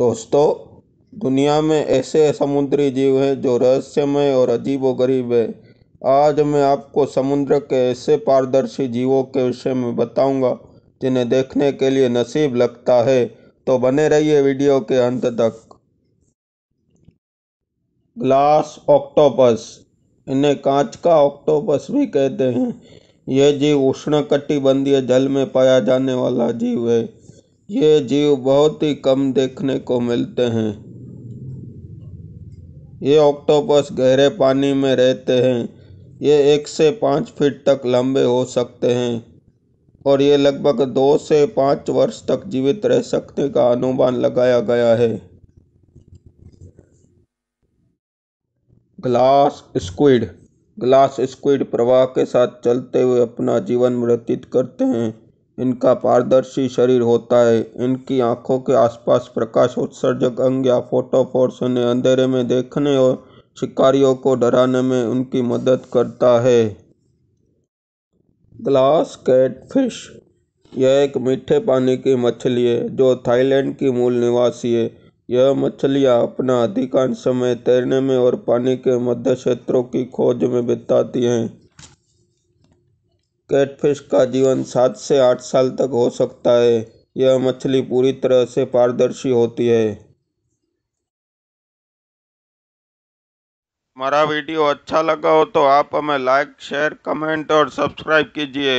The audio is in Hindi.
दोस्तों दुनिया में ऐसे समुद्री जीव हैं जो रहस्यमय और अजीबोगरीब है आज मैं आपको समुद्र के ऐसे पारदर्शी जीवों के विषय में बताऊंगा जिन्हें देखने के लिए नसीब लगता है तो बने रहिए वीडियो के अंत तक ग्लास ऑक्टोपस इन्हें कांच का ऑक्टोपस भी कहते हैं यह जीव उष्णकटिबंधीय जल में पाया जाने वाला जीव है ये जीव बहुत ही कम देखने को मिलते हैं ये ऑक्टोपस गहरे पानी में रहते हैं ये एक से पाँच फीट तक लंबे हो सकते हैं और ये लगभग दो से पाँच वर्ष तक जीवित रह सकने का अनुमान लगाया गया है ग्लास स्क्विड ग्लास स्क्विड प्रवाह के साथ चलते हुए अपना जीवन व्यतीत करते हैं इनका पारदर्शी शरीर होता है इनकी आंखों के आसपास प्रकाश उत्सर्जक अंग या फोटोफोर्स उन्हें अंधेरे में देखने और शिकारियों को डराने में उनकी मदद करता है ग्लास कैटफिश यह एक मीठे पानी की मछली है जो थाईलैंड की मूल निवासी है यह मछलियाँ अपना अधिकांश समय तैरने में और पानी के मध्य क्षेत्रों की खोज में बिताती हैं कैटफिश का जीवन सात से आठ साल तक हो सकता है यह मछली पूरी तरह से पारदर्शी होती है हमारा वीडियो अच्छा लगा हो तो आप हमें लाइक शेयर कमेंट और सब्सक्राइब कीजिए